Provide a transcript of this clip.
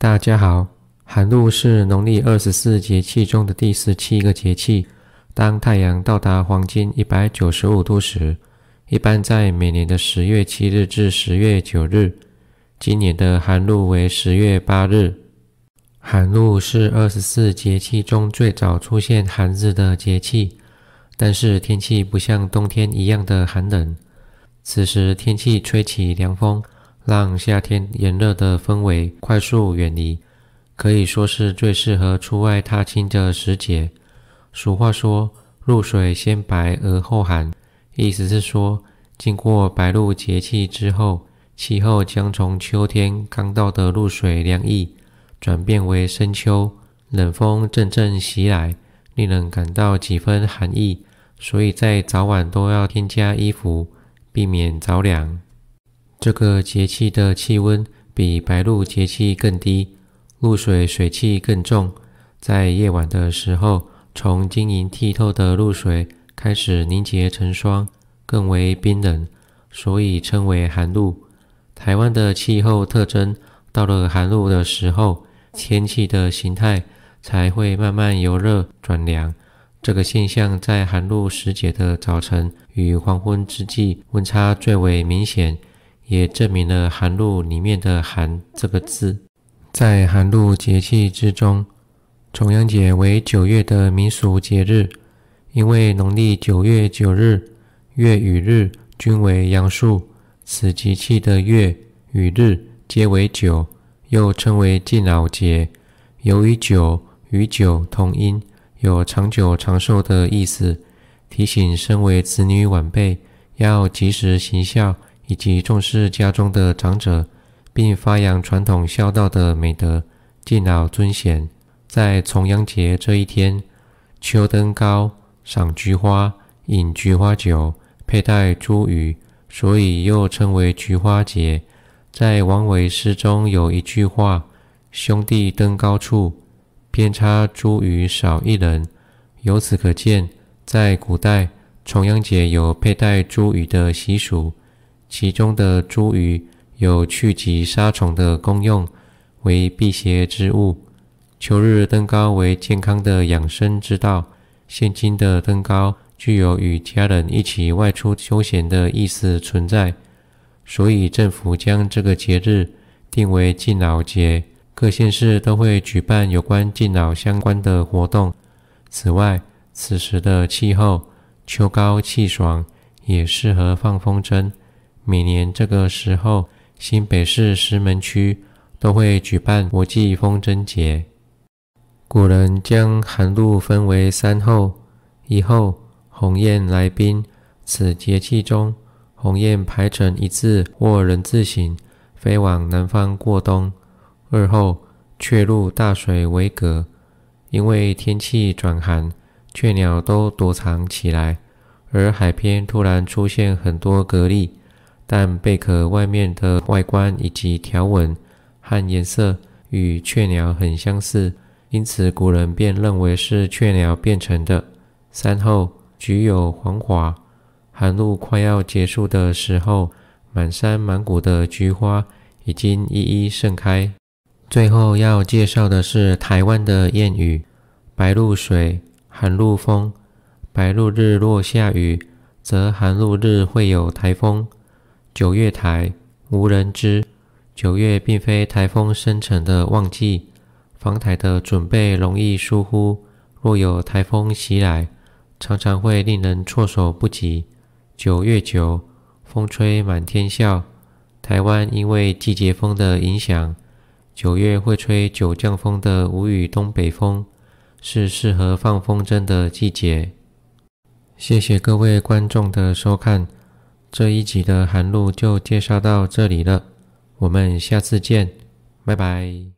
大家好，寒露是农历二十四节气中的第十七个节气。当太阳到达黄金一百九十五度时，一般在每年的十月七日至十月九日。今年的寒露为十月八日。寒露是二十四节气中最早出现寒日的节气，但是天气不像冬天一样的寒冷。此时天气吹起凉风。让夏天炎热的氛围快速远离，可以说是最适合出外踏青的时节。俗话说“露水先白而后寒”，意思是说，经过白露节气之后，气候将从秋天刚到的露水凉意，转变为深秋冷风阵阵袭来，令人感到几分寒意。所以在早晚都要添加衣服，避免着凉。这个节气的气温比白露节气更低，露水水气更重，在夜晚的时候，从晶莹剔透的露水开始凝结成霜，更为冰冷，所以称为寒露。台湾的气候特征，到了寒露的时候，天气的形态才会慢慢由热转凉。这个现象在寒露时节的早晨与黄昏之际，温差最为明显。也证明了“寒露”里面的“寒”这个字，在寒露节气之中，重阳节为九月的民俗节日，因为农历九月九日，月与日均为阳数，此节气的月与日皆为九，又称为敬老节。由于“九”与“久”同音，有长久长寿的意思，提醒身为子女晚辈要及时行孝。以及重视家中的长者，并发扬传统孝道的美德，敬老尊贤。在重阳节这一天，秋登高、赏菊花、饮菊花酒、佩戴茱萸，所以又称为菊花节。在王维诗中有一句话：“兄弟登高处，遍插茱萸少一人。”由此可见，在古代重阳节有佩戴茱萸的习俗。其中的茱萸有去疾杀虫的功用，为辟邪之物。秋日登高为健康的养生之道。现今的登高具有与家人一起外出休闲的意思存在，所以政府将这个节日定为敬老节。各县市都会举办有关敬老相关的活动。此外，此时的气候秋高气爽，也适合放风筝。每年这个时候，新北市石门区都会举办国际风筝节。古人将寒露分为三候：一候鸿雁来宾，此节气中鸿雁排成一字或人字形飞往南方过冬；二候雀入大水为蛤，因为天气转寒，雀鸟都躲藏起来，而海边突然出现很多蛤蜊。但贝壳外面的外观以及条纹和颜色与雀鸟很相似，因此古人便认为是雀鸟变成的。三候菊有黄华，寒露快要结束的时候，满山满谷的菊花已经一一盛开。最后要介绍的是台湾的谚语：白露水，寒露风；白露日落下雨，则寒露日会有台风。九月台无人知，九月并非台风生成的旺季，防台的准备容易疏忽。若有台风袭来，常常会令人措手不及。九月九，风吹满天笑。台湾因为季节风的影响，九月会吹九降风的无雨东北风，是适合放风筝的季节。谢谢各位观众的收看。这一集的韩露就介绍到这里了，我们下次见，拜拜。